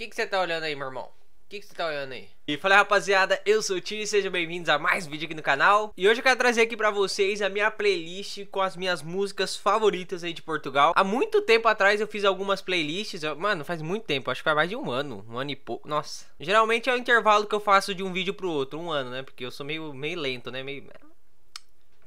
que que você tá olhando aí, meu irmão? O que, você tá olhando aí? E fala rapaziada, eu sou o Tio e sejam bem-vindos a mais vídeo aqui no canal E hoje eu quero trazer aqui pra vocês a minha playlist com as minhas músicas favoritas aí de Portugal Há muito tempo atrás eu fiz algumas playlists, mano faz muito tempo, acho que faz mais de um ano, um ano e pouco, nossa Geralmente é o intervalo que eu faço de um vídeo pro outro, um ano né, porque eu sou meio, meio lento né, meio...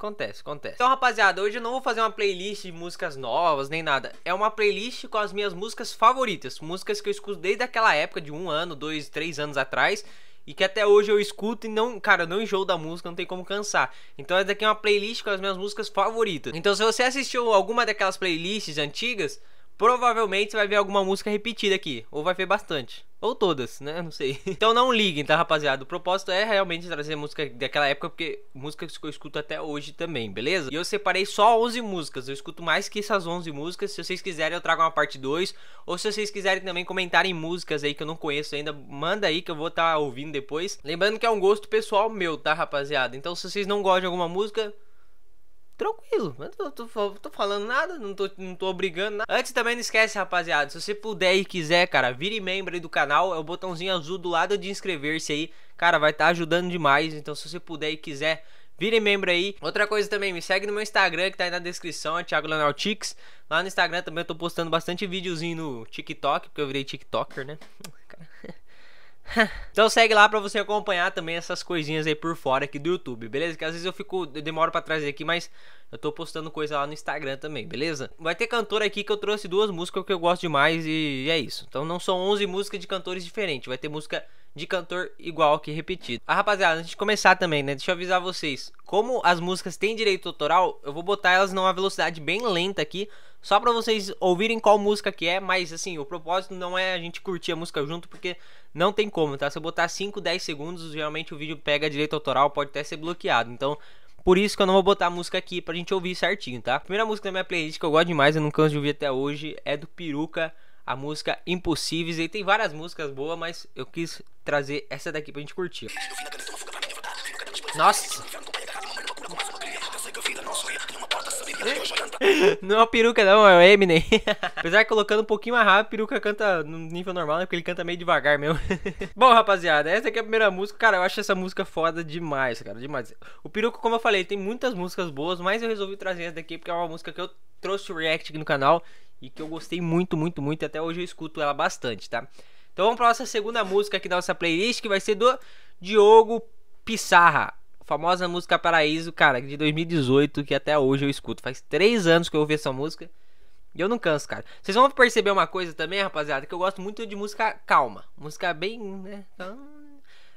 Acontece, acontece. Então, rapaziada, hoje eu não vou fazer uma playlist de músicas novas nem nada. É uma playlist com as minhas músicas favoritas. Músicas que eu escuto desde aquela época, de um ano, dois, três anos atrás e que até hoje eu escuto e não, cara, eu não enjoo da música, não tem como cansar. Então essa daqui é uma playlist com as minhas músicas favoritas. Então se você assistiu alguma daquelas playlists antigas, provavelmente você vai ver alguma música repetida aqui, ou vai ver bastante. Ou todas, né? Não sei. Então não liguem, tá, rapaziada? O propósito é realmente trazer música daquela época, porque músicas que eu escuto até hoje também, beleza? E eu separei só 11 músicas. Eu escuto mais que essas 11 músicas. Se vocês quiserem, eu trago uma parte 2. Ou se vocês quiserem também comentarem músicas aí que eu não conheço ainda, manda aí que eu vou estar tá ouvindo depois. Lembrando que é um gosto pessoal meu, tá, rapaziada? Então se vocês não gostam de alguma música, tranquilo. Eu tô, tô, tô, falando nada, não tô, não tô obrigando nada. Antes também não esquece, rapaziada, se você puder e quiser, cara, vire membro aí do canal, é o botãozinho azul do lado de inscrever-se aí. Cara, vai estar tá ajudando demais, então se você puder e quiser, vire membro aí. Outra coisa também, me segue no meu Instagram que tá aí na descrição, é Thiago Leonartix. Lá no Instagram também eu tô postando bastante videozinho no TikTok, porque eu virei TikToker, né? então segue lá para você acompanhar também essas coisinhas aí por fora aqui do YouTube, beleza? Que às vezes eu fico eu demoro para trazer aqui, mas eu tô postando coisa lá no Instagram também, beleza? Vai ter cantor aqui que eu trouxe duas músicas que eu gosto demais e é isso. Então não são 11 músicas de cantores diferentes, vai ter música de cantor igual que repetido. Ah, rapaziada, antes de começar também, né? Deixa eu avisar vocês. Como as músicas têm direito autoral, eu vou botar elas numa velocidade bem lenta aqui, só para vocês ouvirem qual música que é, mas assim, o propósito não é a gente curtir a música junto, porque não tem como, tá? Se eu botar 5, 10 segundos, geralmente o vídeo pega direito autoral, pode até ser bloqueado. Então, por isso que eu não vou botar a música aqui pra gente ouvir certinho, tá? A primeira música da minha playlist que eu gosto demais, eu não canso de ouvir até hoje, é do Peruca a música Impossíveis. E tem várias músicas boas, mas eu quis trazer essa daqui pra gente curtir. Nossa! Não é uma peruca, não, é o Eminem. Apesar que colocando um pouquinho mais rápido, a peruca canta no nível normal, né? Porque ele canta meio devagar mesmo. Bom, rapaziada, essa aqui é a primeira música. Cara, eu acho essa música foda demais, cara, demais. O peruco, como eu falei, tem muitas músicas boas, mas eu resolvi trazer essa daqui porque é uma música que eu trouxe o react aqui no canal e que eu gostei muito, muito, muito. Até hoje eu escuto ela bastante, tá? Então vamos para nossa segunda música aqui da nossa playlist, que vai ser do Diogo Pissarra. Famosa música Paraíso, cara, de 2018, que até hoje eu escuto. Faz três anos que eu ouvi essa música. E eu não canso, cara. Vocês vão perceber uma coisa também, rapaziada, que eu gosto muito de música calma. Música bem, né? Então,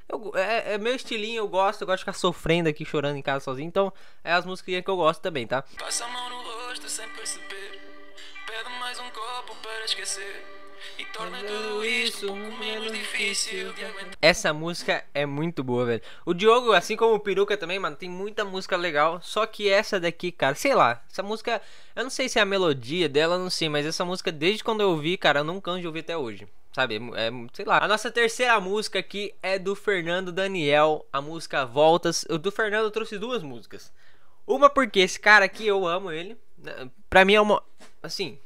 eu, é, é, meu estilinho, eu gosto, eu gosto de ficar sofrendo aqui, chorando em casa sozinho. Então, é as músicas que eu gosto também, tá? Passa a mão no rosto sem perceber copo para esquecer. E torna tudo isso um pouco menos difícil de aguentar. Essa música é muito boa, velho. O Diogo, assim como o Peruca também, mano, tem muita música legal. Só que essa daqui, cara, sei lá. Essa música, eu não sei se é a melodia dela, não sei. Mas essa música, desde quando eu ouvi, cara, eu não canso de ouvir até hoje sabe? É, sei lá. A nossa terceira música aqui é do Fernando Daniel, a música Voltas. O do Fernando eu trouxe duas músicas. Uma porque esse cara aqui eu amo ele. Né? Pra mim é uma. Assim,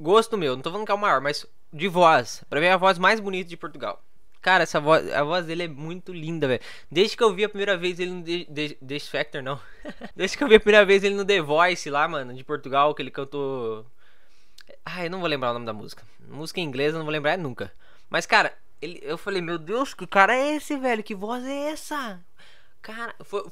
gosto meu, não tô falando que é o maior, mas de voz. Pra mim é a voz mais bonita de Portugal. Cara, essa voz, a voz dele é muito linda, velho. Desde que eu vi a primeira vez ele no The, Factor, não. Desde que eu vi a primeira vez ele no The Voice lá, mano, de Portugal, que ele cantou. Ai, eu não vou lembrar o nome da música. Música em inglês eu não vou lembrar nunca. Mas, cara, ele, eu falei, meu Deus, que cara é esse, velho? Que voz é essa? Cara, foi,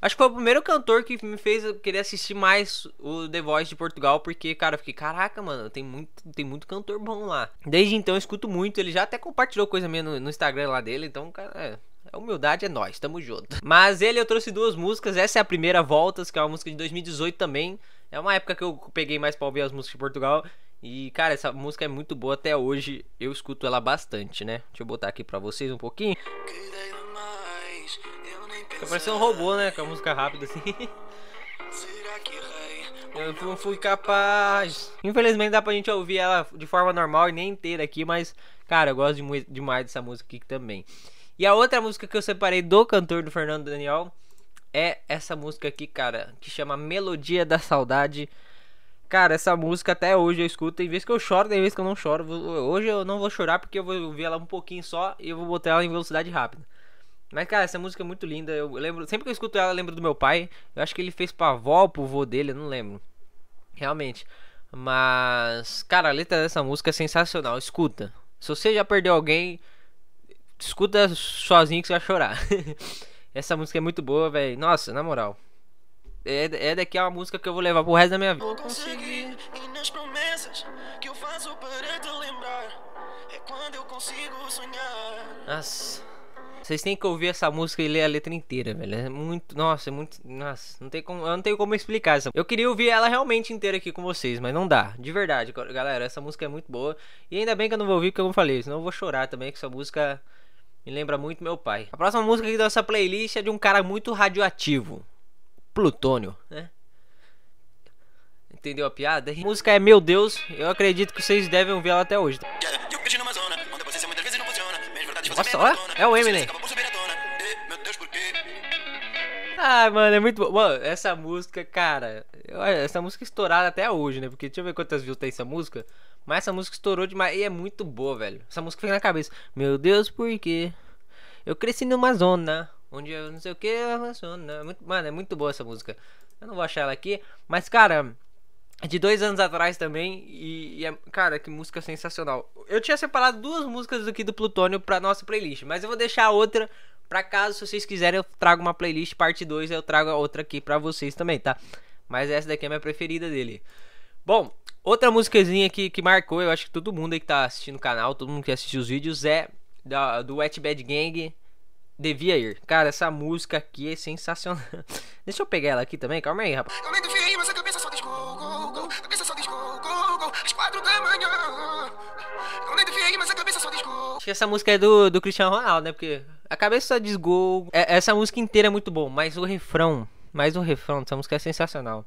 Acho que foi o primeiro cantor que me fez querer assistir mais o The Voice de Portugal, porque, cara, eu fiquei, caraca, mano, tem muito, tem muito cantor bom lá. Desde então eu escuto muito, ele já até compartilhou coisa minha no, no Instagram lá dele, então, cara, é, a é humildade é nós, tamo junto. Mas ele eu trouxe duas músicas. Essa é a primeira Voltas, que é uma música de 2018 também. É uma época que eu peguei mais pra ouvir as músicas de Portugal. E, cara, essa música é muito boa até hoje. Eu escuto ela bastante, né? Deixa eu botar aqui pra vocês um pouquinho. Que Fica parecendo um robô, né? Com a música rápida assim. Eu não fui capaz. Infelizmente dá pra gente ouvir ela de forma normal e nem inteira aqui, mas, cara, eu gosto de, demais dessa música aqui também. E a outra música que eu separei do cantor do Fernando Daniel é essa música aqui, cara, que chama Melodia da Saudade. Cara, essa música até hoje eu escuto. Tem vezes que eu choro, tem vezes que eu não choro. Hoje eu não vou chorar porque eu vou ouvir ela um pouquinho só e eu vou botar ela em velocidade rápida. Mas, cara, essa música é muito linda. Eu lembro. Sempre que eu escuto ela, eu lembro do meu pai. Eu acho que ele fez pra avó, pro vô dele, eu não lembro. Realmente. Mas, cara, a letra dessa música é sensacional. Escuta. Se você já perdeu alguém, escuta sozinho que você vai chorar. essa música é muito boa, velho. Nossa, na moral. É, é daqui é a música que eu vou levar pro resto da minha vida. e nas promessas que eu faço para te lembrar, é quando eu consigo sonhar. Nossa. Vocês têm que ouvir essa música e ler a letra inteira, velho. É muito. Nossa, é muito. Nossa, não tem como. Eu não tenho como explicar essa. Eu queria ouvir ela realmente inteira aqui com vocês, mas não dá. De verdade, galera. Essa música é muito boa. E ainda bem que eu não vou ouvir, porque eu não falei. Senão eu vou chorar também, que essa música me lembra muito meu pai. A próxima música aqui dessa playlist é de um cara muito radioativo. Plutônio, né? Entendeu a piada? A música é Meu Deus, eu acredito que vocês devem ouvir ela até hoje. Olha só, é o Eminem. Ah, mano, é muito bom. Mano, essa música, cara. Essa música é estourada até hoje, né? Porque deixa eu ver quantas views tem essa música. Mas essa música estourou demais e é muito boa, velho. Essa música fica na cabeça. Meu Deus, por quê? Eu cresci numa zona. Onde eu não sei o que, é zona. Muito, mano, é muito boa essa música. Eu não vou achar ela aqui. Mas, cara, de dois anos atrás também. E, e é, cara, que música sensacional. Eu tinha separado duas músicas aqui do Plutônio pra nossa playlist, mas eu vou deixar outra pra caso se vocês quiserem eu trago uma playlist parte 2, eu trago outra aqui pra vocês também, tá? Mas essa daqui é a minha preferida dele. Bom, outra músicazinha que, que marcou, eu acho que todo mundo aí que tá assistindo o canal, todo mundo que assistiu os vídeos, é da, do Wet Bad Gang. Devia ir. Cara, essa música aqui é sensacional. Deixa eu pegar ela aqui também, calma aí, rapaz. que essa música é do, do Cristiano Ronaldo, né? Porque a cabeça só diz gol. É, essa música inteira é muito boa, mas o refrão, mais o refrão dessa música é sensacional.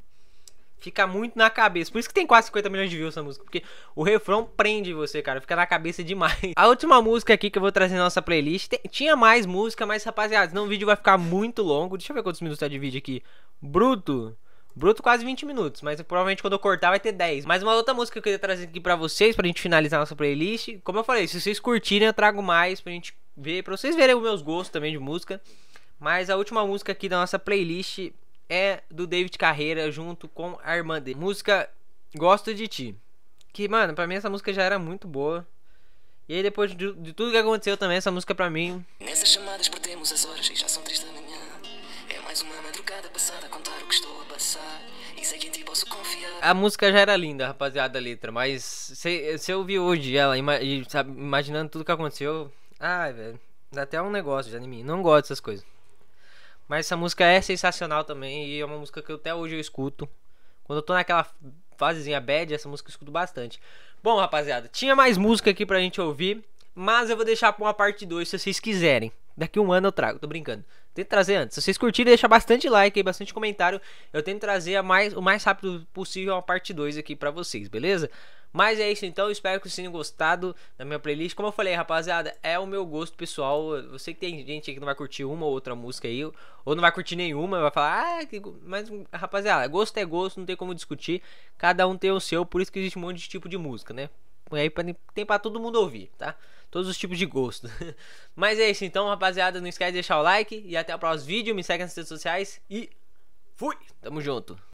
Fica muito na cabeça. Por isso que tem quase 50 milhões de views essa música. Porque o refrão prende você, cara. Fica na cabeça demais. A última música aqui que eu vou trazer na nossa playlist. Tem, tinha mais música, mas rapaziada, senão o vídeo vai ficar muito longo. Deixa eu ver quantos minutos tá de vídeo aqui. Bruto. Bruto quase 20 minutos, mas provavelmente quando eu cortar vai ter 10. Mas uma outra música que eu queria trazer aqui pra vocês, pra gente finalizar nossa playlist. Como eu falei, se vocês curtirem, eu trago mais pra gente ver, pra vocês verem os meus gostos também de música. Mas a última música aqui da nossa playlist é do David Carreira junto com a irmã dele. Música Gosto de Ti. Que, mano, pra mim essa música já era muito boa. E aí depois de, de tudo que aconteceu também, essa música pra mim. Nessas chamadas perdemos as horas já são três da manhã. É mais uma madrugada. A música já era linda, rapaziada, a letra, mas se, se eu vi hoje ela, e, sabe, imaginando tudo que aconteceu, ai, velho, dá até um negócio de anime, não gosto dessas coisas. Mas essa música é sensacional também e é uma música que eu, até hoje eu escuto. Quando eu tô naquela fasezinha bad, essa música eu escuto bastante. Bom, rapaziada, tinha mais música aqui pra gente ouvir, mas eu vou deixar pra uma parte 2 se vocês quiserem. Daqui um ano eu trago, tô brincando. Tento trazer antes. Se vocês curtirem, deixa bastante like e bastante comentário. Eu tento trazer mais, o mais rápido possível a parte 2 aqui pra vocês, beleza? Mas é isso então, espero que vocês tenham gostado da minha playlist. Como eu falei, rapaziada, é o meu gosto pessoal. Eu sei que tem gente que não vai curtir uma ou outra música aí, ou não vai curtir nenhuma, vai falar, ah, mas rapaziada, gosto é gosto, não tem como discutir. Cada um tem o seu, por isso que existe um monte de tipo de música, né? E aí tem pra todo mundo ouvir, tá? todos os tipos de gosto. Mas é isso então, rapaziada. Não esquece de deixar o like e até o próximo vídeo. Me segue nas redes sociais e fui! Tamo junto!